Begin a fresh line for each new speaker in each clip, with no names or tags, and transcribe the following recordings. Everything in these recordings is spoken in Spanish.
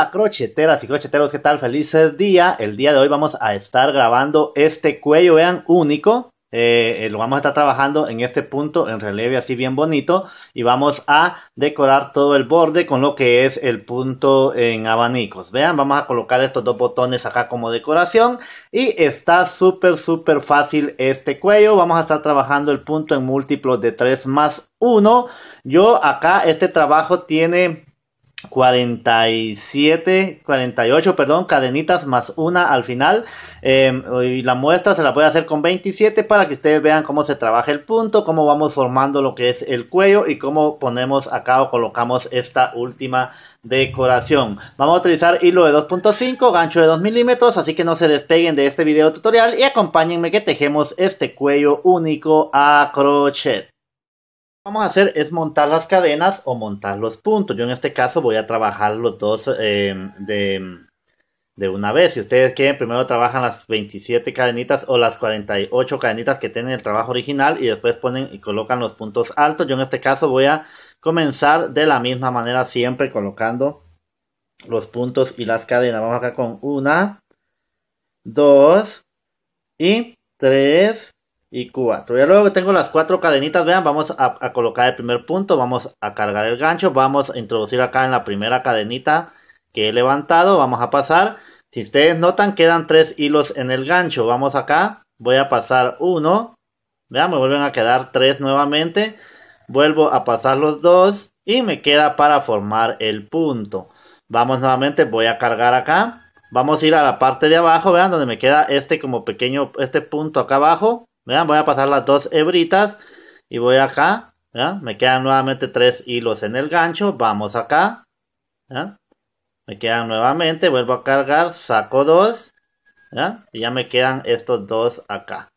Hola crocheteras y crocheteros, ¿qué tal? Feliz día. El día de hoy vamos a estar grabando este cuello, vean, único. Eh, eh, lo vamos a estar trabajando en este punto en relieve así bien bonito y vamos a decorar todo el borde con lo que es el punto en abanicos vean vamos a colocar estos dos botones acá como decoración y está súper súper fácil este cuello vamos a estar trabajando el punto en múltiplos de 3 más 1 yo acá este trabajo tiene 47, 48, perdón, cadenitas más una al final. Em, y la muestra se la voy a hacer con 27 para que ustedes vean cómo se trabaja el punto, cómo vamos formando lo que es el cuello y cómo ponemos acá o colocamos esta última decoración. Vamos a utilizar hilo de 2.5, gancho de 2 milímetros, así que no se despeguen de este video tutorial y acompáñenme que tejemos este cuello único a crochet vamos a hacer es montar las cadenas o montar los puntos. Yo en este caso voy a trabajar los dos eh, de, de, una vez. Si ustedes quieren, primero trabajan las 27 cadenitas o las 48 cadenitas que tienen el trabajo original y después ponen y colocan los puntos altos. Yo en este caso voy a comenzar de la misma manera siempre colocando los puntos y las cadenas. Vamos acá con una, dos y tres y 4. Ya luego que tengo las cuatro cadenitas, vean, vamos a, a, colocar el primer punto, vamos a cargar el gancho, vamos a introducir acá en la primera cadenita que he levantado, vamos a pasar. Si ustedes notan, quedan tres hilos en el gancho, vamos acá, voy a pasar uno, vean, me vuelven a quedar tres nuevamente, vuelvo a pasar los dos y me queda para formar el punto. Vamos nuevamente, voy a cargar acá. Vamos a ir a la parte de abajo, vean, donde me queda este como pequeño, este punto acá abajo ¿Vean? Voy a pasar las dos hebritas y voy acá. Me quedan nuevamente tres hilos en el gancho. Vamos acá. Me quedan nuevamente. Vuelvo a cargar. Saco dos. Y ya me quedan estos dos acá.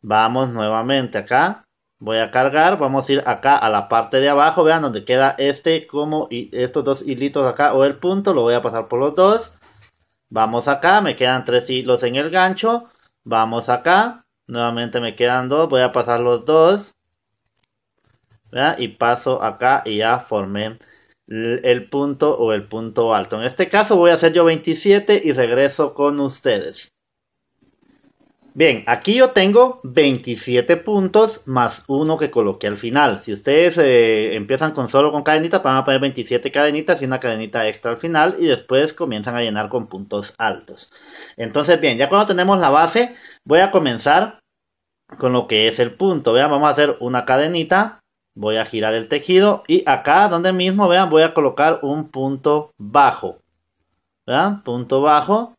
Vamos nuevamente acá. Voy a cargar, vamos a ir acá a la parte de abajo, vean donde queda este como estos dos hilitos acá o el punto, lo voy a pasar por los dos. Vamos acá, me quedan tres hilos en el gancho, vamos acá, Nuevamente me quedan dos. Voy a pasar los dos. Y paso acá y ya formé el punto o el punto alto. En este caso voy a hacer yo 27 y regreso con ustedes. Bien, aquí yo tengo 27 puntos más uno que coloqué al final. Si ustedes eh, empiezan con solo con cadenitas, van a poner 27 cadenitas y una cadenita extra al final y después comienzan a llenar con puntos altos. Entonces, bien, ya cuando tenemos la base, voy a comenzar con lo que es el punto. Vean, vamos a hacer una cadenita, voy a girar el tejido y acá donde mismo, vean, voy a colocar un punto bajo. ¿Vean? Punto bajo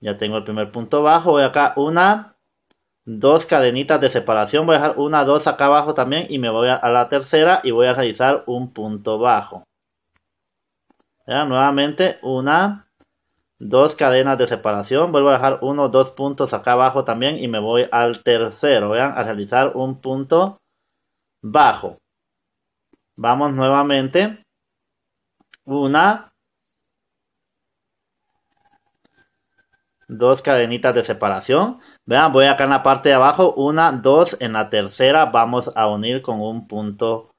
ya tengo el primer punto bajo. Voy acá una, dos cadenitas de separación. Voy a dejar una, dos acá abajo también. Y me voy a, la tercera y voy a realizar un punto bajo. Vean nuevamente una, dos cadenas de separación. Vuelvo a dejar uno, dos puntos acá abajo también. Y me voy al tercero. Vean, a realizar un punto bajo. Vamos nuevamente. Una, dos cadenitas de separación. Vean, voy acá en la parte de abajo, una, dos, en la tercera vamos a unir con un punto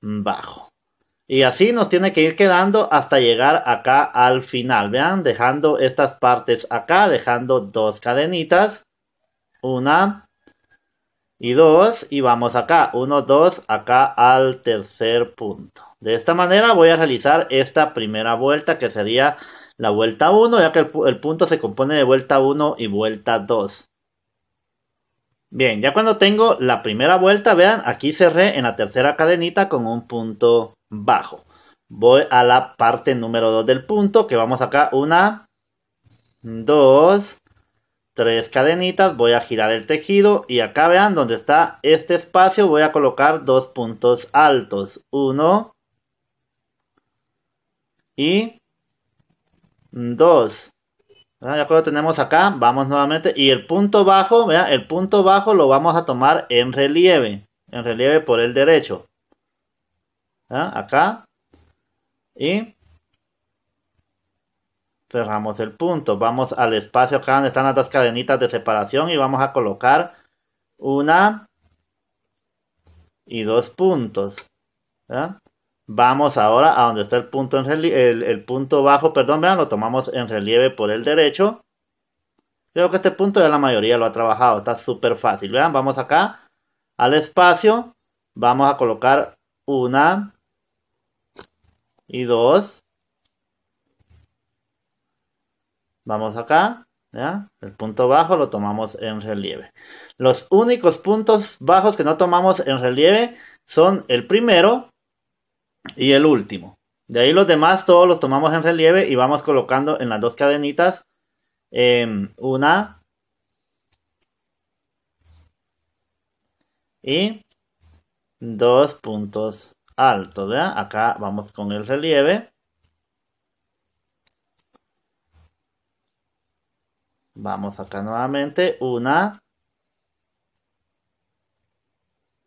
bajo. Y así nos tiene que ir quedando hasta llegar acá al final. Vean, dejando estas partes acá, dejando dos cadenitas. Una y dos. Y vamos acá. Uno, dos, acá al tercer punto. De esta manera voy a realizar esta primera vuelta que sería la vuelta 1, ya que el, punto se compone de vuelta 1 y vuelta 2. Bien, ya cuando tengo la primera vuelta, vean, aquí cerré en la tercera cadenita con un punto bajo. Voy a la parte número 2 del punto, que vamos acá, una, dos, tres cadenitas, voy a girar el tejido y acá vean donde está este espacio voy a colocar dos puntos altos, uno y 2. Ah, ya que tenemos acá, vamos nuevamente. Y el punto bajo, vea, el punto bajo lo vamos a tomar en relieve. En relieve por el derecho. ¿Ah? Acá. Y cerramos el punto. Vamos al espacio acá donde están las dos cadenitas de separación y vamos a colocar una y dos puntos. ¿verdad? Vamos ahora a donde está el punto, en el, el, punto bajo, perdón, vean, lo tomamos en relieve por el derecho. Creo que este punto ya la mayoría lo ha trabajado, está súper fácil. Vean, vamos acá al espacio, vamos a colocar una y dos. Vamos acá, ¿ya? El punto bajo lo tomamos en relieve. Los únicos puntos bajos que no tomamos en relieve son el primero, y el último. De ahí los demás todos los tomamos en relieve y vamos colocando en las dos cadenitas em, una y dos puntos altos. Acá vamos con el relieve. Vamos acá nuevamente. Una.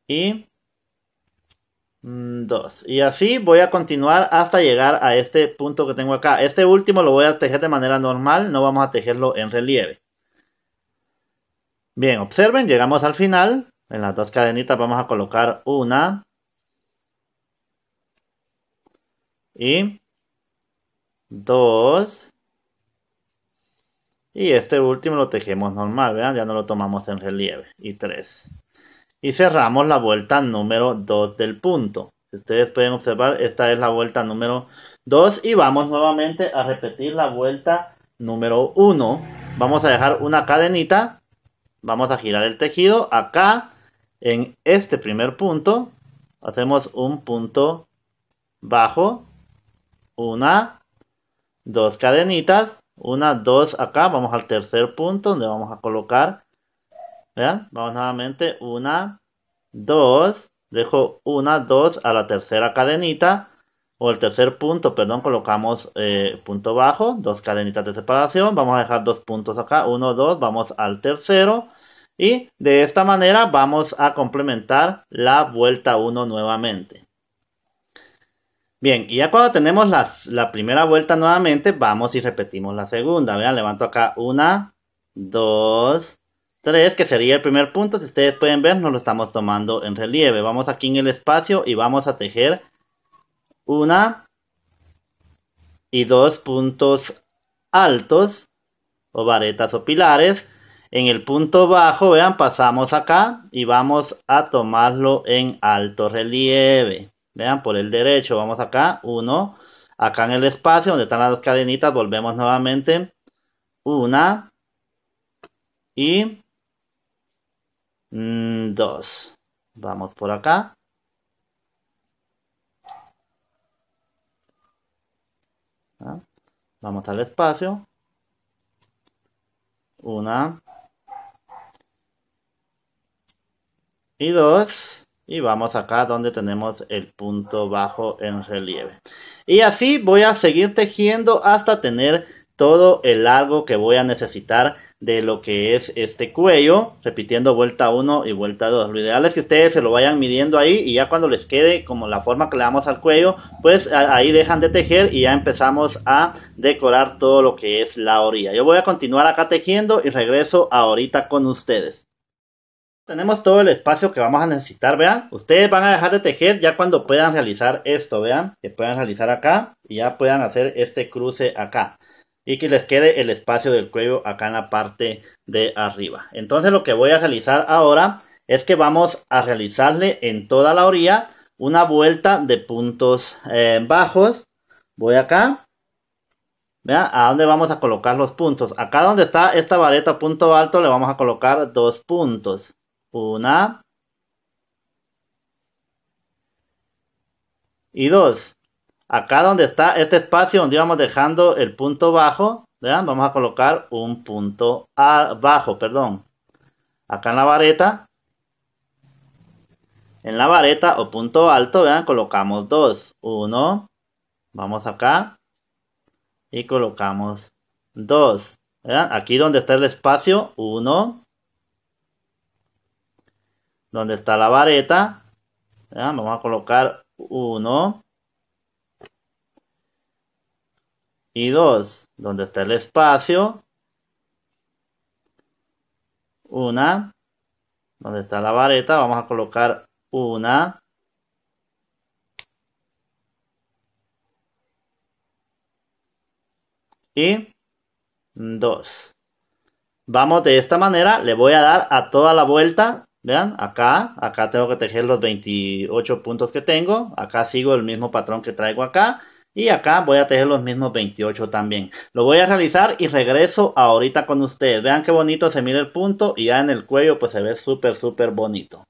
Y 2 mm, Y así voy a continuar hasta llegar a este punto que tengo acá. Este último lo voy a tejer de manera normal, no vamos a tejerlo en relieve. Bien, observen, llegamos al final. En las dos cadenitas vamos a colocar una. Y dos. Y este último lo tejemos normal, ¿vean? Ya no lo tomamos en relieve. Y tres y cerramos la vuelta número 2 del punto. Ustedes pueden observar, esta es la vuelta número 2 y vamos nuevamente a repetir la vuelta número 1. Vamos a dejar una cadenita, vamos a girar el tejido acá en este primer punto. Hacemos un punto bajo, una, dos cadenitas, una, dos acá, vamos al tercer punto donde vamos a colocar ¿Vean? Vamos nuevamente. Una, dos. Dejo una, dos a la tercera cadenita. O el tercer punto, perdón, colocamos eh, punto bajo, dos cadenitas de separación. Vamos a dejar dos puntos acá, uno, dos, vamos al tercero. Y de esta manera vamos a complementar la vuelta uno nuevamente. Bien, y ya cuando tenemos la primera vuelta nuevamente, vamos y repetimos la segunda. Vean, levanto acá una, dos, 3, que sería el primer punto, si ustedes pueden ver, nos lo estamos tomando en relieve. Vamos aquí en el espacio y vamos a tejer una y dos puntos altos o varetas o pilares. En el punto bajo, vean, pasamos acá y vamos a tomarlo en alto relieve. Vean, por el derecho, vamos acá, uno. Acá en el espacio donde están las dos cadenitas, volvemos nuevamente. Una. Y 2. Mm, vamos por acá. Ah, vamos al espacio. Una. Y dos. Y vamos acá donde tenemos el punto bajo en relieve. Y así voy a seguir tejiendo hasta tener todo el largo que voy a necesitar de lo que es este cuello, repitiendo vuelta 1 y vuelta 2. Lo ideal es que ustedes se lo vayan midiendo ahí y ya cuando les quede como la forma que le damos al cuello, pues ahí dejan de tejer y ya empezamos a decorar todo lo que es la orilla. Yo voy a continuar acá tejiendo y regreso ahorita con ustedes. Tenemos todo el espacio que vamos a necesitar, vean. Ustedes van a dejar de tejer ya cuando puedan realizar esto, vean. Que puedan realizar acá y ya puedan hacer este cruce acá y que les quede el espacio del cuello acá en la parte de arriba. Entonces lo que voy a realizar ahora es que vamos a realizarle en toda la orilla una vuelta de puntos eh, bajos. Voy acá. Vean a dónde vamos a colocar los puntos. Acá donde está esta vareta punto alto le vamos a colocar dos puntos. Una. Y dos. Acá donde está este espacio donde íbamos dejando el punto bajo, vamos a colocar un punto bajo, perdón. Acá en la vareta, en la vareta o punto alto, ¿vean? colocamos dos. Uno, vamos acá y colocamos dos. Aquí donde está el espacio, uno. Donde está la vareta, ¿vean? vamos a colocar uno. y dos donde está el espacio, una donde está la vareta, vamos a colocar una y dos Vamos de esta manera, le voy a dar a toda la vuelta, vean, acá, acá tengo que tejer los 28 puntos que tengo, acá sigo el mismo patrón que traigo acá, y acá voy a tejer los mismos 28 también. Lo voy a realizar y regreso ahorita con ustedes. Vean qué bonito se mira el punto y ya en el cuello pues se ve súper súper bonito.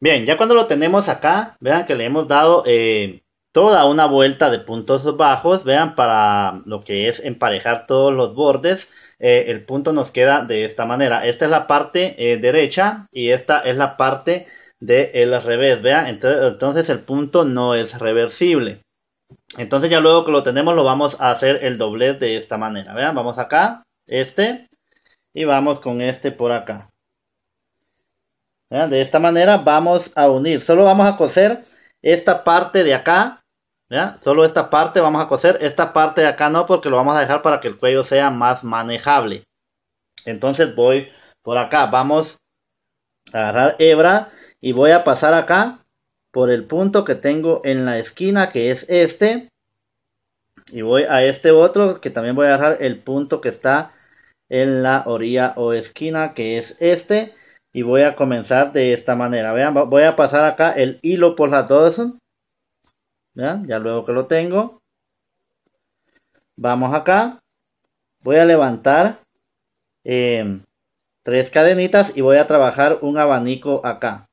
Bien, ya cuando lo tenemos acá, vean que le hemos dado eh, toda una vuelta de puntos bajos. Vean para lo que es emparejar todos los bordes. Eh, el punto nos queda de esta manera. Esta es la parte eh, derecha y esta es la parte de el revés, ¿vea? Entonces el punto no es reversible. Entonces ya luego que lo tenemos lo vamos a hacer el doblez de esta manera, vean Vamos acá, este, y vamos con este por acá. De esta manera vamos a unir, solo vamos a coser esta parte de acá, Solo esta parte vamos a coser, esta parte de acá no porque lo vamos a dejar para que el cuello sea más manejable. Entonces voy por acá, vamos a agarrar hebra y voy a pasar acá por el punto que tengo en la esquina que es este y voy a este otro que también voy a agarrar el punto que está en la orilla o esquina que es este y voy a comenzar de esta manera vean voy a pasar acá el hilo por las dos ¿Vean? ya luego que lo tengo vamos acá voy a levantar eh, tres cadenitas y voy a trabajar un abanico acá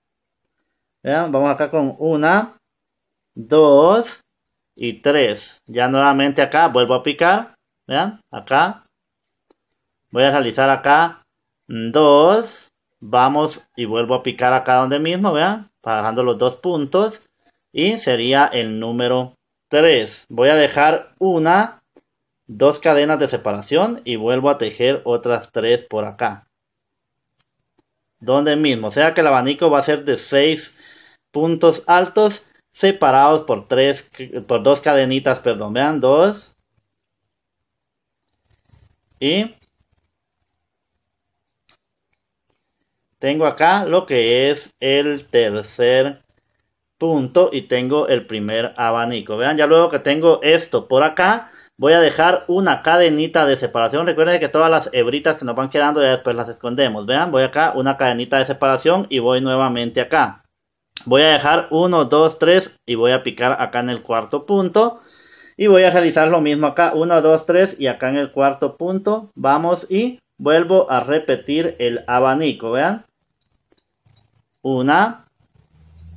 ¿Vean? Vamos acá con una, dos y tres. Ya nuevamente acá vuelvo a picar. ¿Vean? Acá. Voy a realizar acá mm, dos. Vamos y vuelvo a picar acá donde mismo, ¿vean? Bajando los dos puntos. Y sería el número 3. Voy a dejar una, dos cadenas de separación y vuelvo a tejer otras tres por acá. Donde mismo. O sea que el abanico va a ser de 6 puntos altos separados por tres, por dos cadenitas, perdón, vean, dos. Y tengo acá lo que es el tercer punto y tengo el primer abanico. Vean, ya luego que tengo esto por acá, voy a dejar una cadenita de separación. Recuerden que todas las hebritas que nos van quedando ya después las escondemos. Vean, voy acá, una cadenita de separación y voy nuevamente acá. Voy a dejar 1, 2, 3 y voy a picar acá en el cuarto punto. Y voy a realizar lo mismo acá, 1, 2, 3 y acá en el cuarto punto. Vamos y vuelvo a repetir el abanico, vean. Una,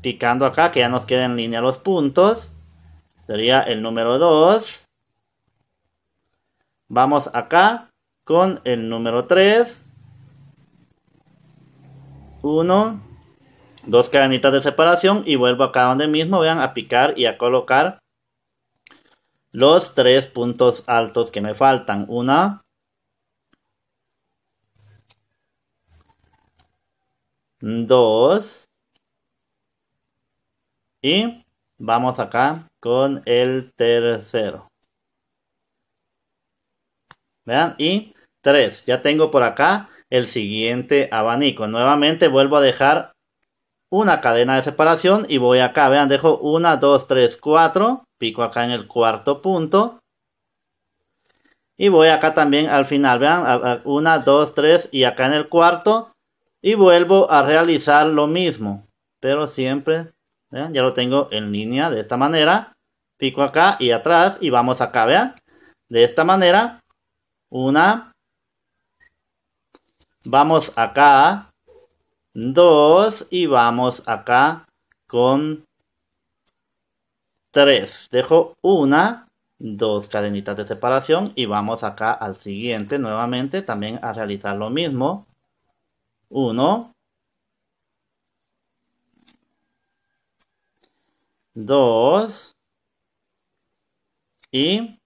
picando acá que ya nos queda en línea los puntos. Sería el número 2. Vamos acá con el número 3. 1, dos cadenitas de separación y vuelvo acá donde mismo, vean, a picar y a colocar los tres puntos altos que me faltan. Una. Dos. Y vamos acá con el tercero. Vean, y tres. Ya tengo por acá el siguiente abanico. Nuevamente vuelvo a dejar una cadena de separación y voy acá, vean, dejo 1, 2, 3, 4, pico acá en el cuarto punto. Y voy acá también al final, vean, 1, 2, 3 y acá en el cuarto. Y vuelvo a realizar lo mismo, pero siempre, vean, ya lo tengo en línea de esta manera. Pico acá y atrás y vamos acá, vean. De esta manera, una. Vamos acá, 2 y vamos acá con 3. Dejo una, dos cadenitas de separación y vamos acá al siguiente nuevamente también a realizar lo mismo. 1, 2 y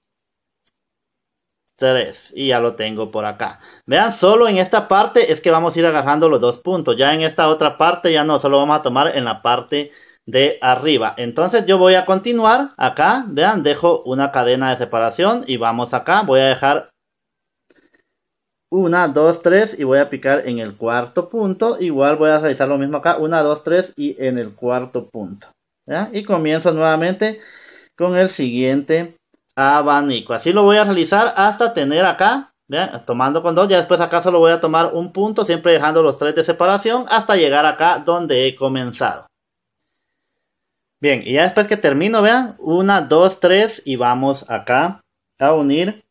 3 y ya lo tengo por acá. Vean, solo en esta parte es que vamos a ir agarrando los dos puntos. Ya en esta otra parte ya no, solo vamos a tomar en la parte de arriba. Entonces yo voy a continuar acá. Vean, dejo una cadena de separación y vamos acá. Voy a dejar 1, 2, 3 y voy a picar en el cuarto punto. Igual voy a realizar lo mismo acá. 1, 2, 3 y en el cuarto punto. ¿Ya? Y comienzo nuevamente con el siguiente abanico. Así lo voy a realizar hasta tener acá, tomando con dos, ya después acá solo voy a tomar un punto, siempre dejando los tres de separación hasta llegar acá donde he comenzado. Bien, y ya después que termino, vean, una, dos, tres y vamos acá a unir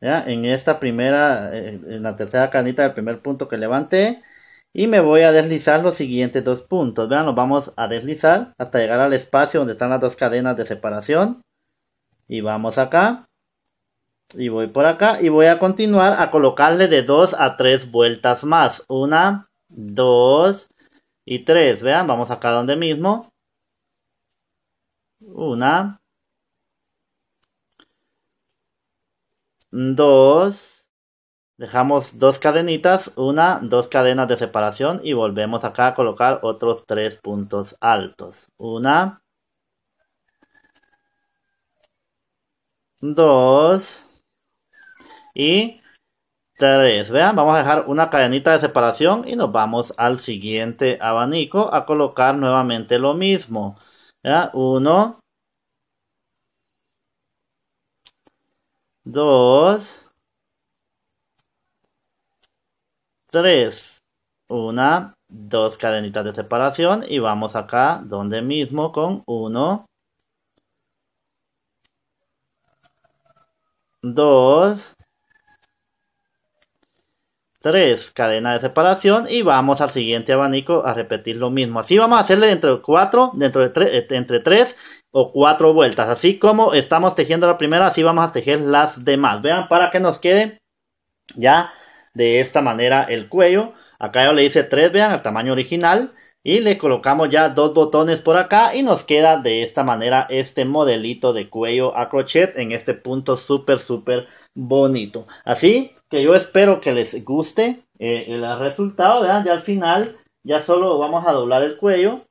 ¿ya? en esta primera, eh, en la tercera canita del primer punto que levanté. Y me voy a deslizar los siguientes dos puntos. Vean, los vamos a deslizar hasta llegar al espacio donde están las dos cadenas de separación y vamos acá y voy por acá y voy a continuar a colocarle de dos a tres vueltas más. Una, dos y tres. Vean, vamos acá donde mismo. Una. Dos. Dejamos dos cadenitas, una, dos cadenas de separación y volvemos acá a colocar otros tres puntos altos. Una, 2 y 3. Vean, vamos a dejar una cadenita de separación y nos vamos al siguiente abanico a colocar nuevamente lo mismo. 1, 2, 3. 1, dos cadenitas de separación y vamos acá donde mismo con 1, 2, 3, cadena de separación y vamos al siguiente abanico a repetir lo mismo. Así vamos a hacerle entre 4, dentro de 3, eh, entre o 4 vueltas. Así como estamos tejiendo la primera, así vamos a tejer las demás. Vean para que nos quede ya de esta manera el cuello. Acá yo le hice 3, vean, el tamaño original y le colocamos ya dos botones por acá y nos queda de esta manera este modelito de cuello a crochet en este punto súper súper bonito así que yo espero que les guste eh, el resultado vean ya al final ya solo vamos a doblar el cuello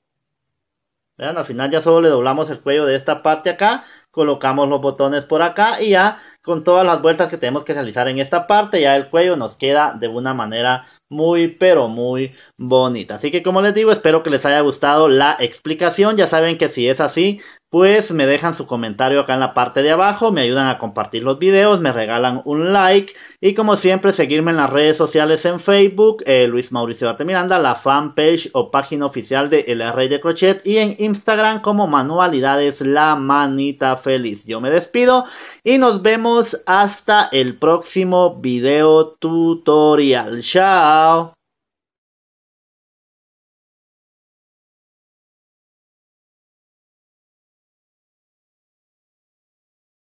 vean al final ya solo le doblamos el cuello de esta parte acá colocamos los botones por acá y ya con todas las vueltas que tenemos que realizar en esta parte, ya el cuello nos queda de una manera muy pero muy bonita. Así que como les digo, espero que les haya gustado la explicación. Ya saben que si es así, pues me dejan su comentario acá en la parte de abajo, me ayudan a compartir los videos, me regalan un like y como siempre seguirme en las redes sociales en Facebook, eh, Luis Mauricio Arte Miranda, la fanpage o página oficial de El Rey de Crochet y en Instagram como Manualidades La Manita Feliz. Yo me despido y nos vemos hasta el próximo video tutorial. Chao.